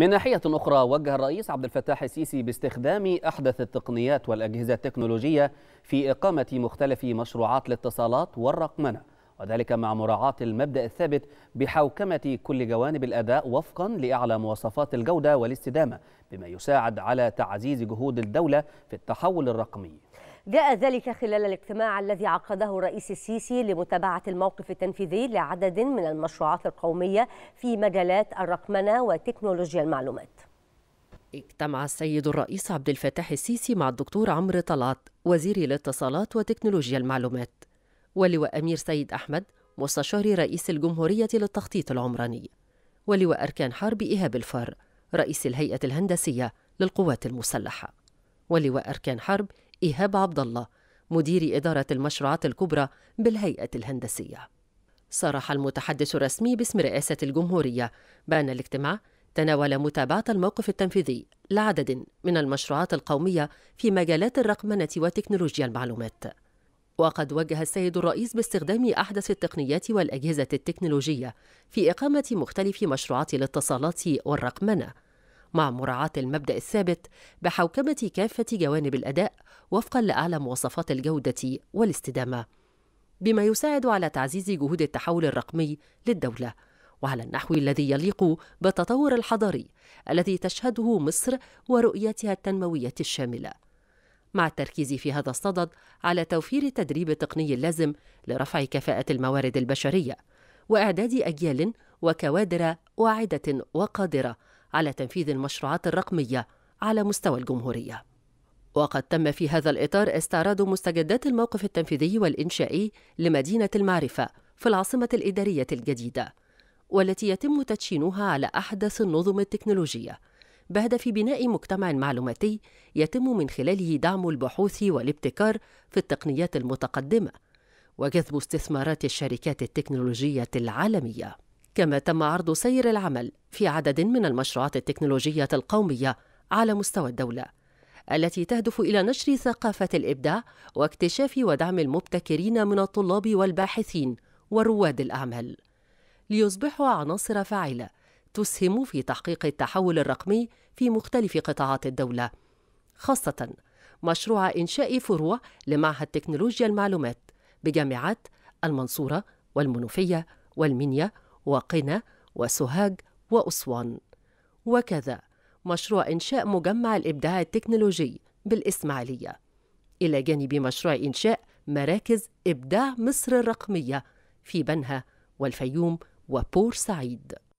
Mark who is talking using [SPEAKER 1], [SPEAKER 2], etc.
[SPEAKER 1] من ناحية أخرى وجه الرئيس عبد الفتاح السيسي باستخدام أحدث التقنيات والأجهزة التكنولوجية في إقامة مختلف مشروعات الاتصالات والرقمنة وذلك مع مراعاة المبدأ الثابت بحوكمة كل جوانب الأداء وفقا لأعلى مواصفات الجودة والاستدامة بما يساعد على تعزيز جهود الدولة في التحول الرقمي
[SPEAKER 2] جاء ذلك خلال الاجتماع الذي عقده الرئيس السيسي لمتابعة الموقف التنفيذي لعدد من المشروعات القومية في مجالات الرقمنة وتكنولوجيا المعلومات اجتمع السيد الرئيس عبد الفتاح السيسي مع الدكتور عمرو طلعت وزير الاتصالات وتكنولوجيا المعلومات ولواء أمير سيد أحمد مستشار رئيس الجمهورية للتخطيط العمراني ولواء أركان حرب إيهاب الفار رئيس الهيئة الهندسية للقوات المسلحة ولواء أركان حرب إيهاب عبد الله مدير إدارة المشروعات الكبرى بالهيئة الهندسية صرح المتحدث الرسمي باسم رئاسة الجمهورية بأن الاجتماع تناول متابعة الموقف التنفيذي لعدد من المشروعات القومية في مجالات الرقمنة وتكنولوجيا المعلومات. وقد وجه السيد الرئيس باستخدام أحدث التقنيات والأجهزة التكنولوجية في إقامة مختلف مشروعات الاتصالات والرقمنة، مع مراعاة المبدأ الثابت بحوكمة كافة جوانب الأداء وفقا لأعلى مواصفات الجودة والاستدامة بما يساعد على تعزيز جهود التحول الرقمي للدولة وعلى النحو الذي يليق بالتطور الحضاري الذي تشهده مصر ورؤيتها التنموية الشاملة مع التركيز في هذا الصدد على توفير التدريب التقني اللازم لرفع كفاءة الموارد البشرية وإعداد أجيال وكوادر واعدة وقادرة على تنفيذ المشروعات الرقمية على مستوى الجمهورية وقد تم في هذا الإطار استعراض مستجدات الموقف التنفيذي والإنشائي لمدينة المعرفة في العاصمة الإدارية الجديدة والتي يتم تدشينها على أحدث النظم التكنولوجية بهدف بناء مجتمع معلوماتي يتم من خلاله دعم البحوث والابتكار في التقنيات المتقدمة وجذب استثمارات الشركات التكنولوجية العالمية كما تم عرض سير العمل في عدد من المشروعات التكنولوجية القومية على مستوى الدولة التي تهدف إلى نشر ثقافة الإبداع واكتشاف ودعم المبتكرين من الطلاب والباحثين ورواد الأعمال ليصبحوا عناصر فاعلة تسهم في تحقيق التحول الرقمي في مختلف قطاعات الدولة خاصة مشروع إنشاء فروع لمعهد تكنولوجيا المعلومات بجامعات المنصورة والمنوفية والمنيا وقنا وسوهاج وأسوان وكذا مشروع إنشاء مجمع الإبداع التكنولوجي بالإسماعيلية إلى جانب مشروع إنشاء مراكز إبداع مصر الرقمية في بنها والفيوم وبور سعيد